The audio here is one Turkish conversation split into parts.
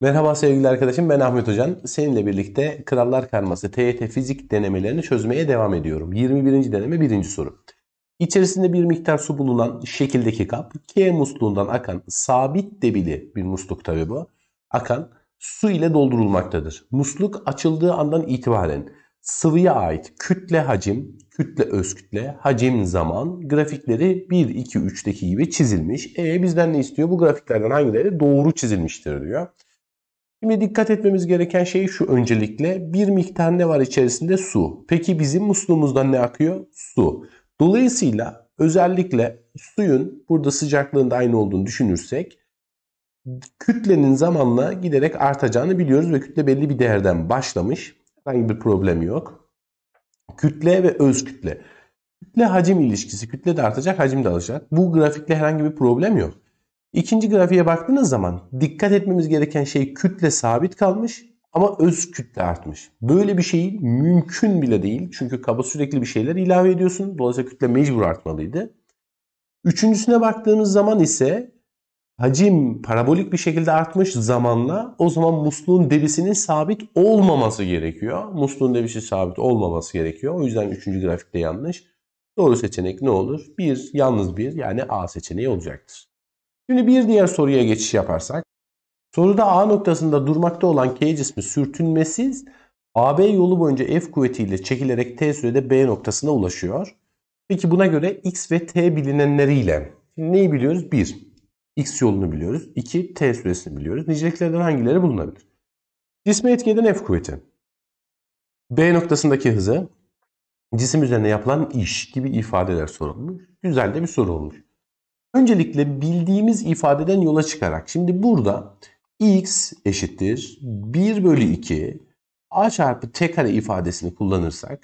Merhaba sevgili arkadaşım ben Ahmet Hocan. Seninle birlikte Krallar Karması TYT e fizik denemelerini çözmeye devam ediyorum. 21. deneme 1. soru. İçerisinde bir miktar su bulunan şekildeki kap K musluğundan akan sabit debili bir musluk tabi bu. Akan su ile doldurulmaktadır. Musluk açıldığı andan itibaren sıvıya ait kütle hacim, kütle öz kütle, hacim zaman grafikleri 1, 2, 3'teki gibi çizilmiş. E bizden ne istiyor? Bu grafiklerden hangileri doğru çizilmiştir diyor. Şimdi dikkat etmemiz gereken şey şu öncelikle bir miktar ne var içerisinde? Su. Peki bizim musluğumuzdan ne akıyor? Su. Dolayısıyla özellikle suyun burada sıcaklığında aynı olduğunu düşünürsek kütlenin zamanla giderek artacağını biliyoruz ve kütle belli bir değerden başlamış. Herhangi bir problem yok. Kütle ve öz kütle. Kütle hacim ilişkisi. Kütle de artacak, hacim de alacak. Bu grafikle herhangi bir problem yok. İkinci grafiğe baktığınız zaman dikkat etmemiz gereken şey kütle sabit kalmış ama öz kütle artmış. Böyle bir şey mümkün bile değil. Çünkü kaba sürekli bir şeyler ilave ediyorsun. Dolayısıyla kütle mecbur artmalıydı. Üçüncüsüne baktığımız zaman ise hacim parabolik bir şekilde artmış zamanla o zaman musluğun debisinin sabit olmaması gerekiyor. Musluğun debisi sabit olmaması gerekiyor. O yüzden 3. grafikte yanlış. Doğru seçenek ne olur? Bir yalnız bir yani A seçeneği olacaktır. Şimdi bir diğer soruya geçiş yaparsak. Soruda A noktasında durmakta olan K cismi sürtünmesiz AB yolu boyunca F kuvvetiyle çekilerek T sürede B noktasına ulaşıyor. Peki buna göre X ve T bilinenleriyle. Şimdi neyi biliyoruz? 1 x yolunu biliyoruz. 2 t süresini biliyoruz. Niceliklerden hangileri bulunabilir? Cisme etki eden F kuvveti. B noktasındaki hızı cisim üzerine yapılan iş gibi ifadeler sorulmuş. Güzel de bir soru olmuş. Öncelikle bildiğimiz ifadeden yola çıkarak şimdi burada x eşittir 1 bölü 2 a çarpı t kare ifadesini kullanırsak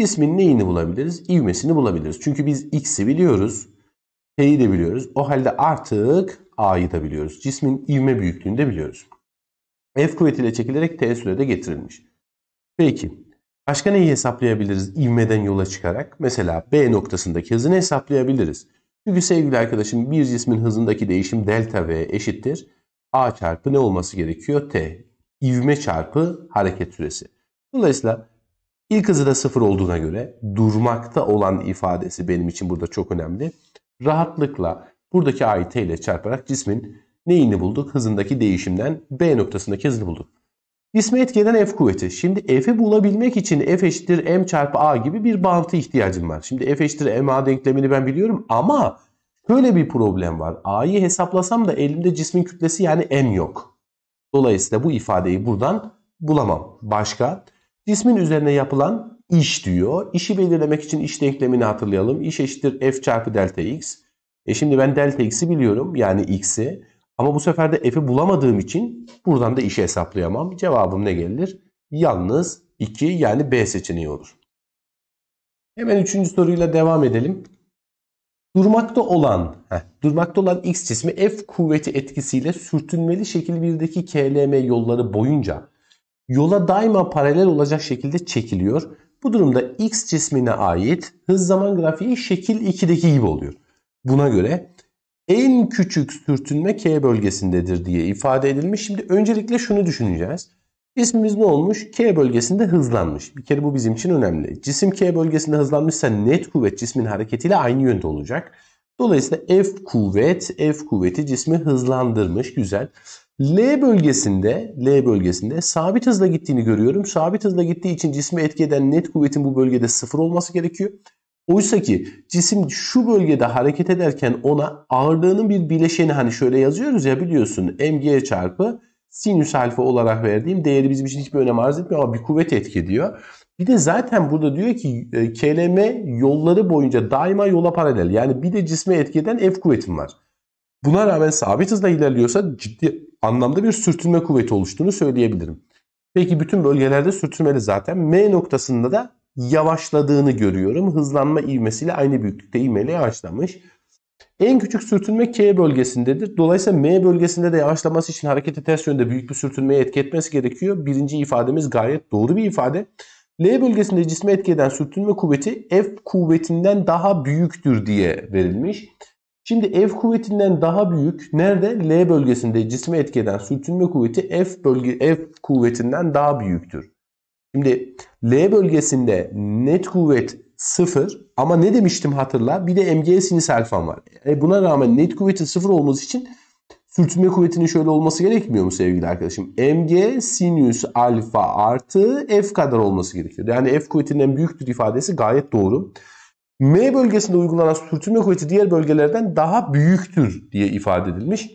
cismin neyini bulabiliriz? İvmesini bulabiliriz. Çünkü biz x'i biliyoruz. P'yi de biliyoruz. O halde artık A'yı da biliyoruz. Cismin ivme büyüklüğünü de biliyoruz. F kuvvetiyle çekilerek T sürede getirilmiş. Peki başka neyi hesaplayabiliriz ivmeden yola çıkarak? Mesela B noktasındaki hızını hesaplayabiliriz. Çünkü sevgili arkadaşım bir cismin hızındaki değişim delta V eşittir. A çarpı ne olması gerekiyor? T. İvme çarpı hareket süresi. Dolayısıyla ilk hızı da sıfır olduğuna göre durmakta olan ifadesi benim için burada çok önemli rahatlıkla buradaki AIT ile çarparak cismin neyini bulduk? Hızındaki değişimden B noktasındaki hızını bulduk. Cisme etkilenen F kuvveti. Şimdi F'i bulabilmek için F eşittir M çarpı A gibi bir bağıntı ihtiyacım var. Şimdi F eşittir MA denklemini ben biliyorum ama böyle bir problem var. A'yı hesaplasam da elimde cismin kütlesi yani M yok. Dolayısıyla bu ifadeyi buradan bulamam. Başka? Cismin üzerine yapılan iş diyor. İşi belirlemek için iş denklemini hatırlayalım. İş eşittir f çarpı delta x. E şimdi ben delta x'i biliyorum yani x'i. Ama bu sefer de f'i bulamadığım için buradan da işi hesaplayamam. Cevabım ne gelir? Yalnız 2 yani b seçeneği olur. Hemen üçüncü soruyla devam edelim. Durmakta olan, heh, durmakta olan x cismi f kuvveti etkisiyle sürtünmeli şekil 1'deki KLM yolları boyunca yola daima paralel olacak şekilde çekiliyor bu durumda X cismine ait hız zaman grafiği şekil 2'deki gibi oluyor. Buna göre en küçük sürtünme K bölgesindedir diye ifade edilmiş. Şimdi öncelikle şunu düşüneceğiz. Cismimiz ne olmuş? K bölgesinde hızlanmış. Bir kere bu bizim için önemli. Cisim K bölgesinde hızlanmışsa net kuvvet cismin hareketiyle aynı yönde olacak. Dolayısıyla F kuvvet, F kuvveti cismi hızlandırmış. Güzel. L bölgesinde, L bölgesinde sabit hızla gittiğini görüyorum. Sabit hızla gittiği için cisme etki eden net kuvvetin bu bölgede sıfır olması gerekiyor. Oysa ki cisim şu bölgede hareket ederken ona ağırlığının bir bileşeni hani şöyle yazıyoruz ya biliyorsun mg çarpı sinüs alfa olarak verdiğim değeri bizim için hiçbir önem arz etmiyor ama bir kuvvet etki ediyor. Bir de zaten burada diyor ki e, KLM yolları boyunca daima yola paralel. Yani bir de cisme etki eden F kuvvetim var. Buna rağmen sabit hızla ilerliyorsa ciddi anlamda bir sürtünme kuvveti oluştuğunu söyleyebilirim. Peki bütün bölgelerde sürtünmeli zaten. M noktasında da yavaşladığını görüyorum. Hızlanma ivmesiyle aynı büyüklükte ivmeyle yavaşlamış. En küçük sürtünme K bölgesindedir. Dolayısıyla M bölgesinde de yavaşlaması için hareketi ters yönde büyük bir sürtünmeye etki etmesi gerekiyor. Birinci ifademiz gayet doğru bir ifade. L bölgesinde cisme etki eden sürtünme kuvveti F kuvvetinden daha büyüktür diye verilmiş. Şimdi F kuvvetinden daha büyük nerede? L bölgesinde cisme etkeden sürtünme kuvveti F bölge F kuvvetinden daha büyüktür. Şimdi L bölgesinde net kuvvet 0 ama ne demiştim hatırla bir de MG sinüs alfam var. E buna rağmen net kuvveti 0 olması için sürtünme kuvvetinin şöyle olması gerekmiyor mu sevgili arkadaşım? MG sinüs alfa artı F kadar olması gerekiyor. Yani F kuvvetinden büyüktür ifadesi gayet doğru. M bölgesinde uygulanan sürtünme kuvveti diğer bölgelerden daha büyüktür diye ifade edilmiş.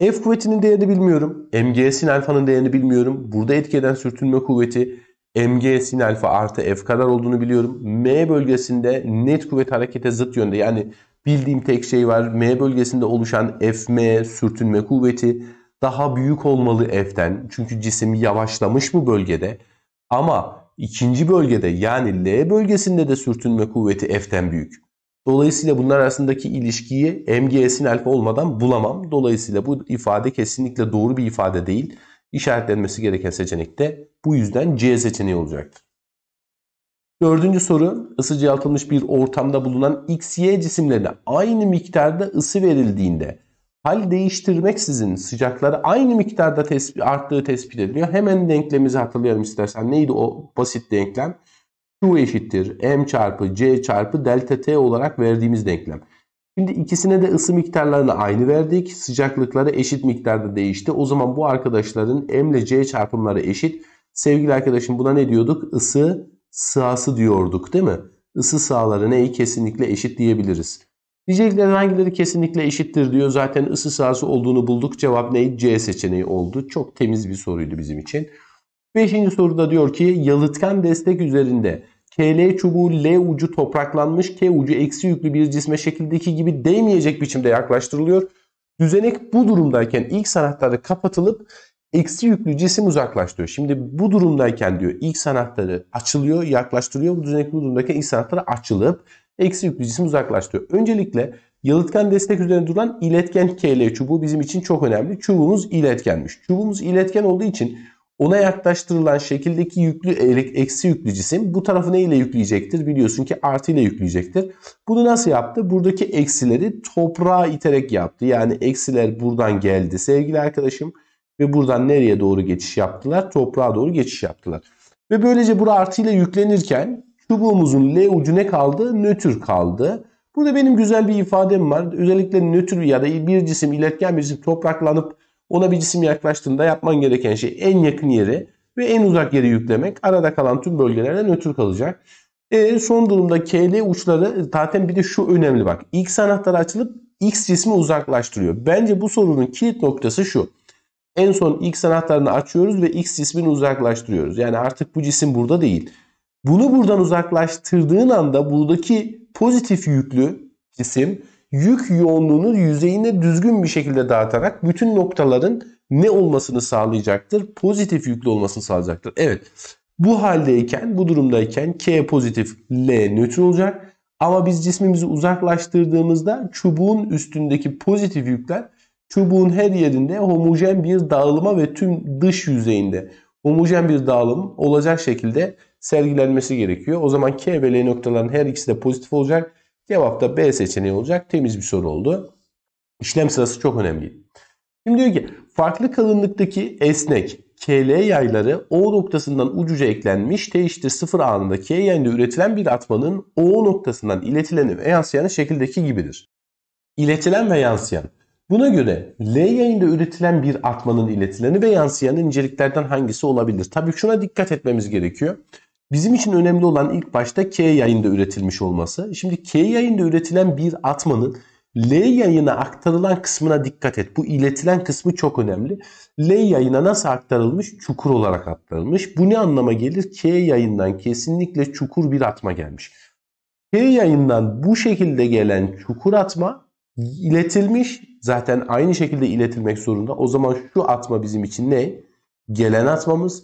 F kuvvetinin değerini bilmiyorum. Mg sin alfanın değerini bilmiyorum. Burada etki eden sürtünme kuvveti mg sin alfa artı f kadar olduğunu biliyorum. M bölgesinde net kuvvet harekete zıt yönde. Yani bildiğim tek şey var. M bölgesinde oluşan fm sürtünme kuvveti daha büyük olmalı f'ten. Çünkü cisim yavaşlamış bu bölgede. Ama İkinci bölgede yani L bölgesinde de sürtünme kuvveti F'ten büyük. Dolayısıyla bunlar arasındaki ilişkiyi MGS'in alfa olmadan bulamam. Dolayısıyla bu ifade kesinlikle doğru bir ifade değil. İşaretlenmesi gereken seçenek de bu yüzden C seçeneği olacaktır. Dördüncü soru ısıcı altılmış bir ortamda bulunan XY cisimlerine aynı miktarda ısı verildiğinde hal değiştirmeksizin sıcakları aynı miktarda tespit, arttığı tespit ediliyor. Hemen denklemimizi hatırlayalım istersen. Neydi o basit denklem? Q eşittir m çarpı c çarpı delta t olarak verdiğimiz denklem. Şimdi ikisine de ısı miktarlarını aynı verdik. Sıcaklıkları eşit miktarda değişti. O zaman bu arkadaşların m ile c çarpımları eşit. Sevgili arkadaşım buna ne diyorduk? Isı sahası diyorduk değil mi? Isı sahaları neyi kesinlikle eşit diyebiliriz. Diyeceklerin hangileri kesinlikle eşittir diyor. Zaten ısı sahası olduğunu bulduk. Cevap ne? C seçeneği oldu. Çok temiz bir soruydu bizim için. Beşinci soruda diyor ki yalıtkan destek üzerinde KL çubuğu L ucu topraklanmış K ucu eksi yüklü bir cisme şekildeki gibi değmeyecek biçimde yaklaştırılıyor. Düzenek bu durumdayken ilk anahtarı kapatılıp eksi yüklü cisim uzaklaştırıyor. Şimdi bu durumdayken diyor ilk anahtarı açılıyor, yaklaştırıyor. Bu düzenek bu durumdayken ilk anahtarı açılıp eksi yüklü cisim uzaklaştırıyor. Öncelikle yalıtkan destek üzerine duran iletken KL çubuğu bizim için çok önemli. Çubuğumuz iletkenmiş. Çubuğumuz iletken olduğu için ona yaklaştırılan şekildeki yüklü eksi yüklü cisim bu tarafı ne ile yükleyecektir? Biliyorsun ki artı ile yükleyecektir. Bunu nasıl yaptı? Buradaki eksileri toprağa iterek yaptı. Yani eksiler buradan geldi sevgili arkadaşım. Ve buradan nereye doğru geçiş yaptılar? Toprağa doğru geçiş yaptılar. Ve böylece bura artı ile yüklenirken Çubuğumuzun L ucu ne kaldı? Nötr kaldı. Burada benim güzel bir ifadem var. Özellikle nötr ya da bir cisim, iletken bir cisim topraklanıp ona bir cisim yaklaştığında yapman gereken şey en yakın yeri ve en uzak yeri yüklemek. Arada kalan tüm bölgelerde nötr kalacak. E, son durumda KL uçları zaten bir de şu önemli bak. X anahtarı açılıp X cismi uzaklaştırıyor. Bence bu sorunun kilit noktası şu. En son X anahtarını açıyoruz ve X cismini uzaklaştırıyoruz. Yani artık bu cisim burada değil. Bunu buradan uzaklaştırdığın anda buradaki pozitif yüklü cisim yük yoğunluğunu yüzeyine düzgün bir şekilde dağıtarak bütün noktaların ne olmasını sağlayacaktır? Pozitif yüklü olmasını sağlayacaktır. Evet bu haldeyken bu durumdayken K pozitif L nötr olacak. Ama biz cismimizi uzaklaştırdığımızda çubuğun üstündeki pozitif yükler çubuğun her yerinde homojen bir dağılıma ve tüm dış yüzeyinde homojen bir dağılım olacak şekilde sergilenmesi gerekiyor. O zaman K ve L noktaların her ikisi de pozitif olacak. Cevap da B seçeneği olacak. Temiz bir soru oldu. İşlem sırası çok önemli. Şimdi diyor ki farklı kalınlıktaki esnek KL yayları O noktasından ucuca eklenmiş T sıfır 0 anında K yayında üretilen bir atmanın O noktasından iletilen ve yansıyanı şekildeki gibidir. İletilen ve yansıyan. Buna göre L yayında üretilen bir atmanın iletileni ve yansıyan inceliklerden hangisi olabilir? Tabii şuna dikkat etmemiz gerekiyor. Bizim için önemli olan ilk başta K yayında üretilmiş olması. Şimdi K yayında üretilen bir atmanın L yayına aktarılan kısmına dikkat et. Bu iletilen kısmı çok önemli. L yayına nasıl aktarılmış? Çukur olarak aktarılmış. Bu ne anlama gelir? K yayından kesinlikle çukur bir atma gelmiş. K yayından bu şekilde gelen çukur atma iletilmiş. Zaten aynı şekilde iletilmek zorunda. O zaman şu atma bizim için ne? Gelen atmamız.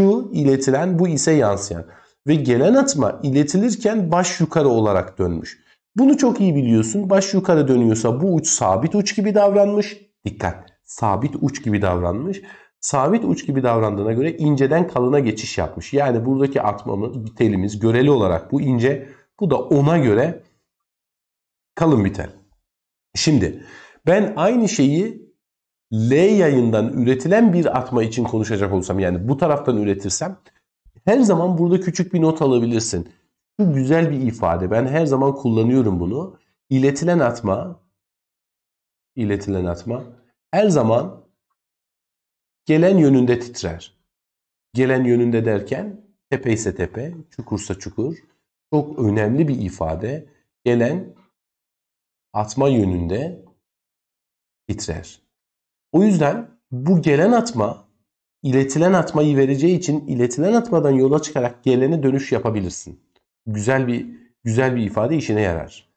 Şu iletilen bu ise yansıyan. Ve gelen atma iletilirken baş yukarı olarak dönmüş. Bunu çok iyi biliyorsun. Baş yukarı dönüyorsa bu uç sabit uç gibi davranmış. Dikkat sabit uç gibi davranmış. Sabit uç gibi davrandığına göre inceden kalına geçiş yapmış. Yani buradaki atmamız, telimiz göreli olarak bu ince. Bu da ona göre kalın bir tel. Şimdi ben aynı şeyi L yayından üretilen bir atma için konuşacak olsam yani bu taraftan üretirsem her zaman burada küçük bir not alabilirsin. Bu güzel bir ifade. Ben her zaman kullanıyorum bunu. İletilen atma iletilen atma her zaman gelen yönünde titrer. Gelen yönünde derken tepe ise tepe, çukursa çukur. Çok önemli bir ifade. Gelen atma yönünde titrer. O yüzden bu gelen atma iletilen atmayı vereceği için iletilen atmadan yola çıkarak gelene dönüş yapabilirsin. Güzel bir güzel bir ifade işine yarar.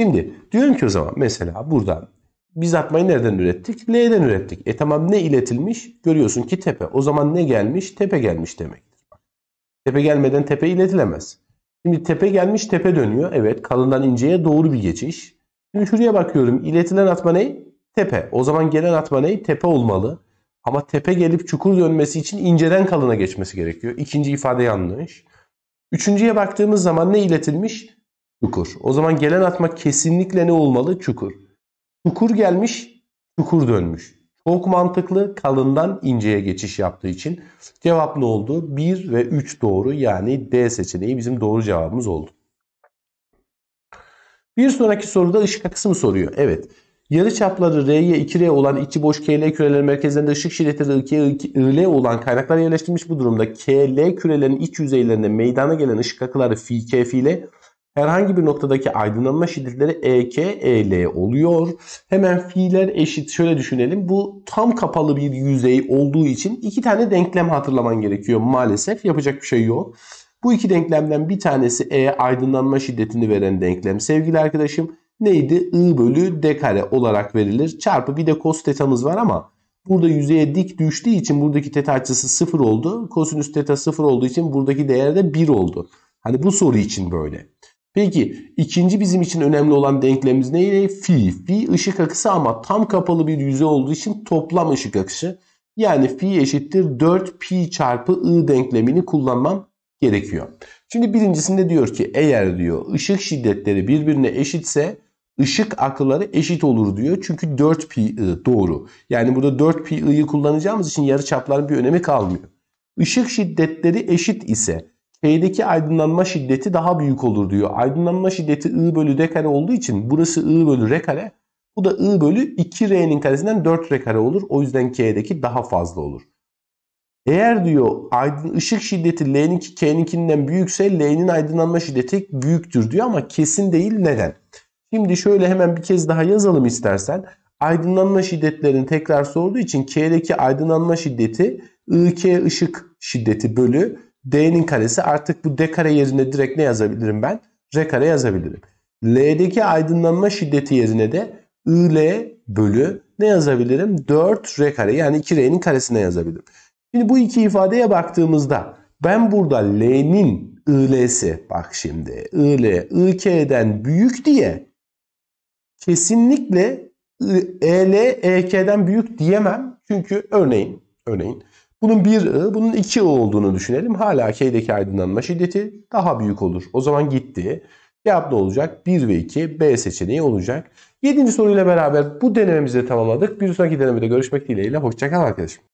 Şimdi diyorum ki o zaman mesela buradan biz atmayı nereden ürettik? L'den ürettik. E tamam ne iletilmiş? Görüyorsun ki tepe. O zaman ne gelmiş? Tepe gelmiş demektir. tepe gelmeden tepe iletilemez. Şimdi tepe gelmiş tepe dönüyor. Evet kalından inceye doğru bir geçiş. Şimdi şuraya bakıyorum. İletilen atma ne? Tepe. O zaman gelen atma ne? Tepe olmalı. Ama tepe gelip çukur dönmesi için inceden kalına geçmesi gerekiyor. İkinci ifade yanlış. Üçüncüye baktığımız zaman ne iletilmiş? Çukur. O zaman gelen atma kesinlikle ne olmalı? Çukur. Çukur gelmiş, çukur dönmüş. Çok mantıklı kalından inceye geçiş yaptığı için cevap ne oldu? 1 ve 3 doğru yani D seçeneği bizim doğru cevabımız oldu. Bir sonraki soruda ışık akısı mı soruyor? Evet. Yarı çapları R'ye 2R olan içi boş KL kürelerin merkezlerinde ışık şiddeti RL olan kaynaklar yerleştirilmiş. Bu durumda KL kürelerin iç yüzeylerinde meydana gelen ışık akıları φ, kf ile herhangi bir noktadaki aydınlanma şiddetleri ek, el oluyor. Hemen fi'ler eşit şöyle düşünelim. Bu tam kapalı bir yüzey olduğu için iki tane denklem hatırlaman gerekiyor maalesef. Yapacak bir şey yok. Bu iki denklemden bir tanesi E aydınlanma şiddetini veren denklem sevgili arkadaşım. Neydi? I bölü D kare olarak verilir. Çarpı bir de cos tetamız var ama burada yüzeye dik düştüğü için buradaki teta açısı 0 oldu. Kosinüs teta 0 olduğu için buradaki değer de 1 oldu. Hani bu soru için böyle. Peki ikinci bizim için önemli olan denklemimiz neydi? Fi. Fi ışık akısı ama tam kapalı bir yüzey olduğu için toplam ışık akışı. Yani fi eşittir 4 pi çarpı i denklemini kullanmam gerekiyor. Şimdi birincisinde diyor ki eğer diyor ışık şiddetleri birbirine eşitse ışık akıları eşit olur diyor. Çünkü 4 pi doğru. Yani burada 4 pi kullanacağımız için yarı çapların bir önemi kalmıyor. Işık şiddetleri eşit ise K'deki aydınlanma şiddeti daha büyük olur diyor. Aydınlanma şiddeti I bölü D kare olduğu için burası I bölü R kare. Bu da I bölü 2R'nin karesinden 4R kare olur. O yüzden K'deki daha fazla olur. Eğer diyor aydın ışık şiddeti L'ninki K'ninkinden büyükse L'nin aydınlanma şiddeti büyüktür diyor ama kesin değil neden? Şimdi şöyle hemen bir kez daha yazalım istersen. Aydınlanma şiddetlerini tekrar sorduğu için K'deki aydınlanma şiddeti IK ışık şiddeti bölü D'nin karesi artık bu D kare yerine direkt ne yazabilirim ben? R kare yazabilirim. L'deki aydınlanma şiddeti yerine de IL bölü ne yazabilirim? 4 R kare yani 2R'nin karesine yazabilirim. Şimdi bu iki ifadeye baktığımızda ben burada L'nin IL'si bak şimdi IL İK'den büyük diye kesinlikle EL EK'den büyük diyemem. Çünkü örneğin örneğin bunun bir I, bunun iki I olduğunu düşünelim. Hala K'deki aydınlanma şiddeti daha büyük olur. O zaman gitti. Cevap ne olacak? 1 ve 2 B seçeneği olacak. 7. soruyla beraber bu denememizi de tamamladık. Bir sonraki denemede görüşmek dileğiyle. Hoşçakal arkadaşım.